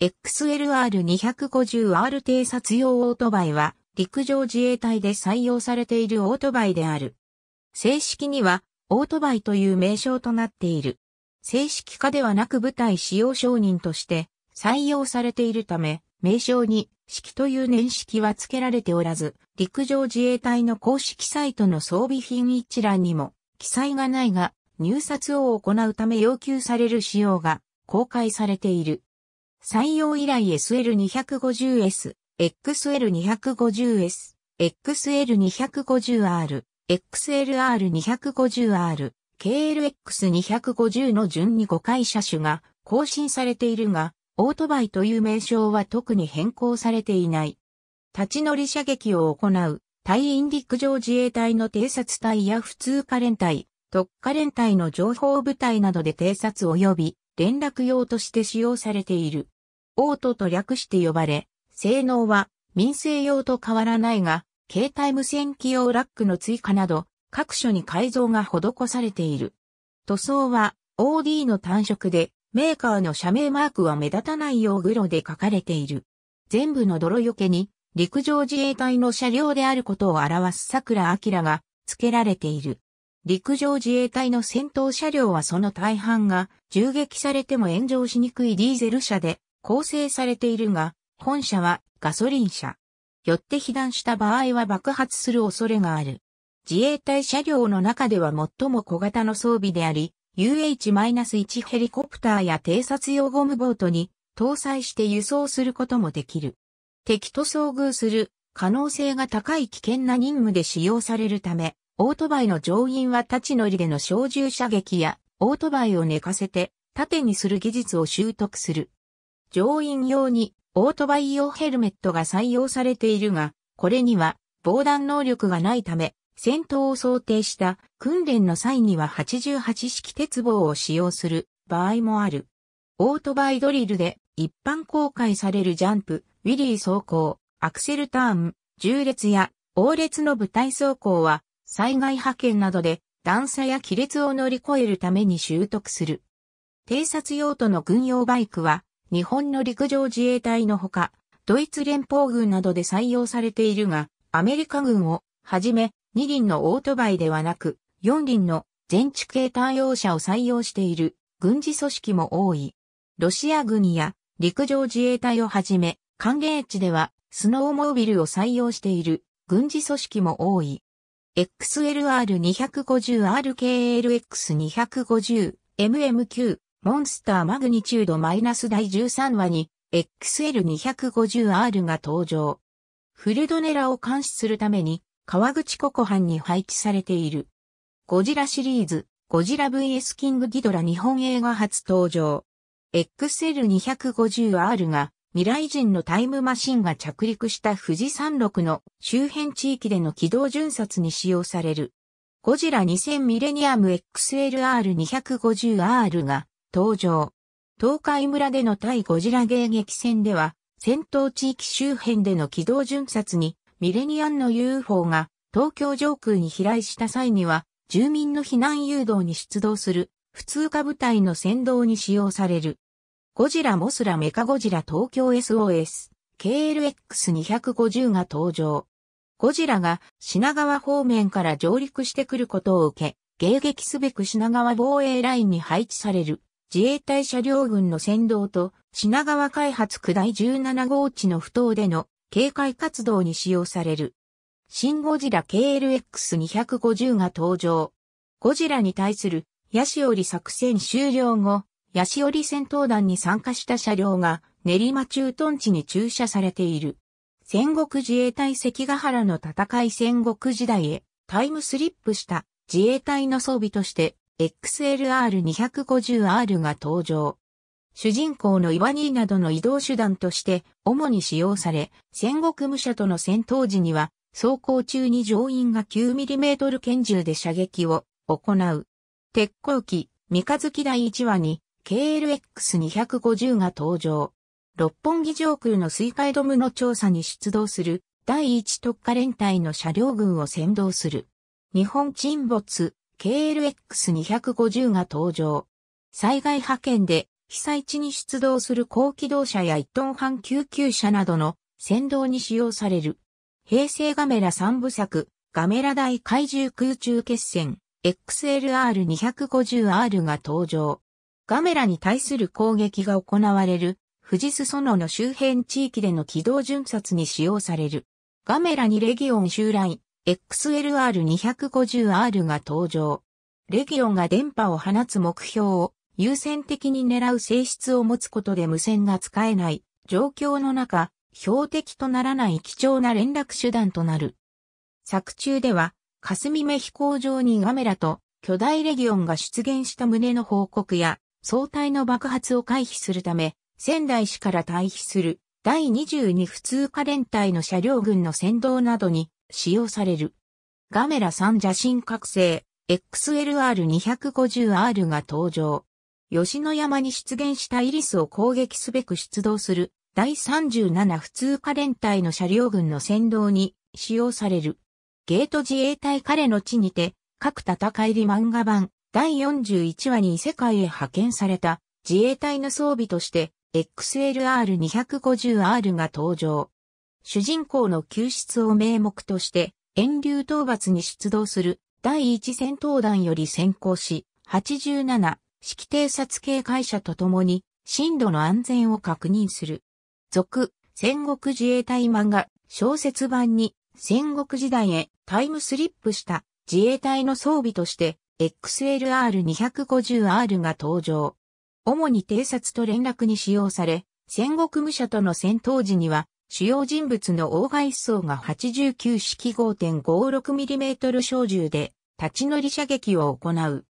XLR250R 偵察用オートバイは陸上自衛隊で採用されているオートバイである。正式にはオートバイという名称となっている。正式化ではなく部隊使用承認として採用されているため、名称に式という年式は付けられておらず、陸上自衛隊の公式サイトの装備品一覧にも記載がないが、入札を行うため要求される仕様が公開されている。採用依頼 SL250S、XL250S、XL250R、XLR250R、KLX250 の順に5回車種が更新されているが、オートバイという名称は特に変更されていない。立ち乗り射撃を行う、隊員陸上自衛隊の偵察隊や普通科連隊、特科連隊の情報部隊などで偵察及び連絡用として使用されている。オートと略して呼ばれ、性能は民生用と変わらないが、携帯無線機用ラックの追加など、各所に改造が施されている。塗装は OD の単色で、メーカーの社名マークは目立たないよう黒で書かれている。全部の泥除けに、陸上自衛隊の車両であることを表す桜明が付けられている。陸上自衛隊の戦闘車両はその大半が銃撃されても炎上しにくいディーゼル車で構成されているが、本車はガソリン車。よって被弾した場合は爆発する恐れがある。自衛隊車両の中では最も小型の装備であり、UH-1 ヘリコプターや偵察用ゴムボートに搭載して輸送することもできる。敵と遭遇する可能性が高い危険な任務で使用されるため、オートバイの乗員は立ち乗りでの小銃射撃や、オートバイを寝かせて、縦にする技術を習得する。乗員用に、オートバイ用ヘルメットが採用されているが、これには、防弾能力がないため、戦闘を想定した訓練の際には88式鉄棒を使用する場合もある。オートバイドリルで一般公開されるジャンプ、ウィリー走行、アクセルターン、重列や、応列の舞台走行は災害派遣などで段差や亀裂を乗り越えるために習得する。偵察用途の軍用バイクは、日本の陸上自衛隊のほか、ドイツ連邦軍などで採用されているが、アメリカ軍をはじめ2輪のオートバイではなく、4輪の全地形対応車を採用している軍事組織も多い。ロシア軍や陸上自衛隊をはじめ、関連地ではスノーモービルを採用している軍事組織も多い。XLR250RKLX250、MMQ、モンスターマグニチュードマイナス第13話に、XL250R が登場。フルドネラを監視するために、川口ココハンに配置されている。ゴジラシリーズ、ゴジラ VS キングギドラ日本映画初登場。XL250R が未来人のタイムマシンが着陸した富士山麓の周辺地域での軌道巡察に使用される。ゴジラ2000ミレニアム XLR250R が登場。東海村での対ゴジラ迎撃戦では、戦闘地域周辺での軌道巡察にミレニアンの UFO が東京上空に飛来した際には、住民の避難誘導に出動する普通科部隊の先導に使用される。ゴジラモスラメカゴジラ東京 SOS、KLX250 が登場。ゴジラが品川方面から上陸してくることを受け、迎撃すべく品川防衛ラインに配置される自衛隊車両群の先導と品川開発区第17号地の不当での警戒活動に使用される。新ゴジラ KLX250 が登場。ゴジラに対するヤシオリ作戦終了後、ヤシオリ戦闘団に参加した車両が練馬駐屯地に駐車されている。戦国自衛隊関ヶ原の戦い戦国時代へタイムスリップした自衛隊の装備として XLR250R が登場。主人公のイワニーなどの移動手段として主に使用され、戦国武者との戦闘時には走行中に乗員が 9mm 拳銃で射撃を行う。鉄鋼機、三日月第1話に KLX250 が登場。六本木上空の水海ドムの調査に出動する第一特化連隊の車両群を先導する。日本沈没 KLX250 が登場。災害派遣で被災地に出動する高機動車や1トン半救急車などの先導に使用される。平成ガメラ三部作、ガメラ大怪獣空中決戦、XLR250R が登場。ガメラに対する攻撃が行われる、富士裾野の周辺地域での機動巡察に使用される。ガメラにレギオン襲来、XLR250R が登場。レギオンが電波を放つ目標を優先的に狙う性質を持つことで無線が使えない状況の中、標的とならない貴重な連絡手段となる。作中では、霞目飛行場にガメラと巨大レギオンが出現した旨の報告や、総体の爆発を回避するため、仙台市から退避する第22普通科連隊の車両群の先導などに使用される。ガメラ3邪神覚醒 XLR250R が登場。吉野山に出現したイリスを攻撃すべく出動する第37普通科連隊の車両群の先導に使用される。ゲート自衛隊彼の地にて各戦いり漫画版第41話に異世界へ派遣された自衛隊の装備として XLR250R が登場。主人公の救出を名目として、遠流討伐に出動する第一戦闘団より先行し、87式偵察系会社と共に、深度の安全を確認する。続、戦国自衛隊漫画、小説版に、戦国時代へタイムスリップした自衛隊の装備として XLR250R が登場。主に偵察と連絡に使用され、戦国武者との戦闘時には、主要人物の大外装が89式 5.56mm 小銃で、立ち乗り射撃を行う。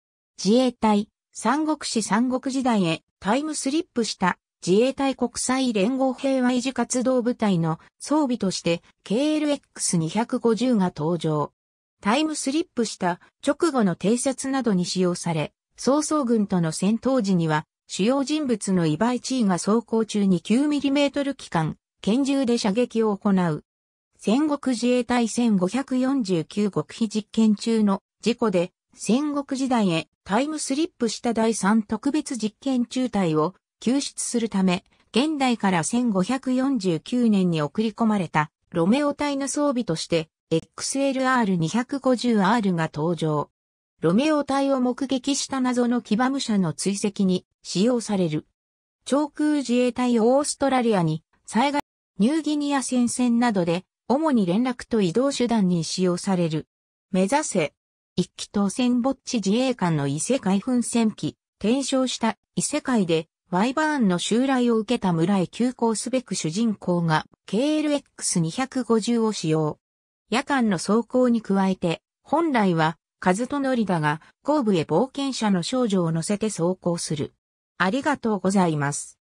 自衛隊、三国志三国時代へタイムスリップした自衛隊国際連合平和維持活動部隊の装備として KLX250 が登場。タイムスリップした直後の偵察などに使用され、曹操軍との戦闘時には、主要人物の威バ地位が走行中に 9mm 機関、拳銃で射撃を行う。戦国自衛隊1549極秘実験中の事故で、戦国時代へタイムスリップした第3特別実験中隊を救出するため、現代から1549年に送り込まれたロメオ隊の装備として XLR250R が登場。ロメオ隊を目撃した謎の騎馬武者の追跡に使用される。長空自衛隊オーストラリアに災害、ニューギニア戦線などで主に連絡と移動手段に使用される。目指せ。一機当選墓地自衛官の異世界奮戦機、転生した異世界でワイバーンの襲来を受けた村へ急行すべく主人公が KLX250 を使用。夜間の走行に加えて、本来は、カズトノリだが、後部へ冒険者の少女を乗せて走行する。ありがとうございます。